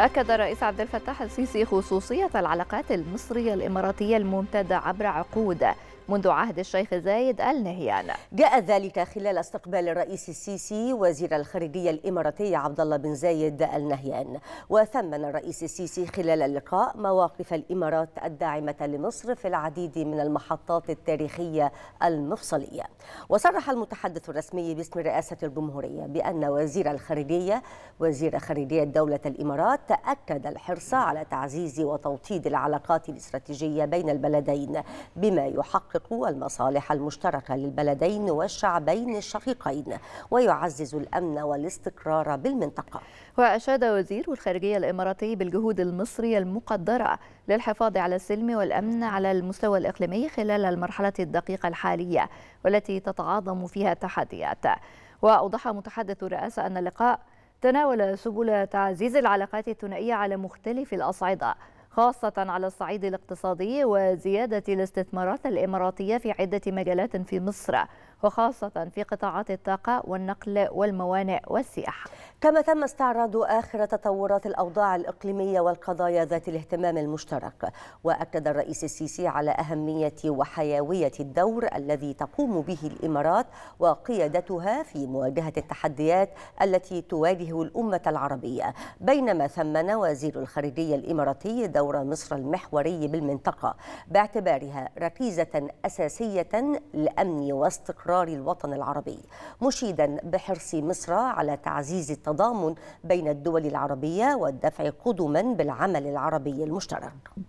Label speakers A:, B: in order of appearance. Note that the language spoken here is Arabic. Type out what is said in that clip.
A: أكد الرئيس عبد الفتاح السيسي خصوصية العلاقات المصرية الإماراتية الممتدة عبر عقود منذ عهد الشيخ زايد آل نهيان جاء ذلك
B: خلال استقبال الرئيس السيسي وزير الخارجية الإماراتي عبد الله بن زايد آل نهيان وثمن الرئيس السيسي خلال اللقاء مواقف الإمارات الداعمة لمصر في العديد من المحطات التاريخية المفصلية وصرح المتحدث الرسمي باسم رئاسة الجمهورية بأن وزير الخارجية وزير خارجية دولة الإمارات تأكد الحرص على تعزيز وتوطيد العلاقات الاستراتيجية بين البلدين بما يحقق يحقق المصالح المشتركة للبلدين والشعبين الشقيقين ويعزز الأمن والاستقرار بالمنطقة
A: وأشاد وزير الخارجية الإماراتي بالجهود المصرية المقدرة للحفاظ على السلم والأمن على المستوى الإقليمي خلال المرحلة الدقيقة الحالية والتي تتعاظم فيها التحديات وأوضح متحدث الرئاسة أن اللقاء تناول سبل تعزيز العلاقات الثنائية على مختلف الأصعدة خاصة على الصعيد الاقتصادي وزيادة الاستثمارات الإماراتية في عدة مجالات في مصر وخاصة في قطاعات الطاقة والنقل والموانئ والسياحة كما تم استعراض آخر
B: تطورات الأوضاع الإقليمية والقضايا ذات الاهتمام المشترك وأكد الرئيس السيسي على أهمية وحيوية الدور الذي تقوم به الإمارات وقيادتها في مواجهة التحديات التي تواجه الأمة العربية بينما ثمن وزير الخارجية الإماراتي دور مصر المحوري بالمنطقة باعتبارها ركيزة أساسية لأمن واستقرار الوطن العربي مشيدا بحرص مصر على تعزيز التضامن بين الدول العربية والدفع قدما بالعمل العربي المشترك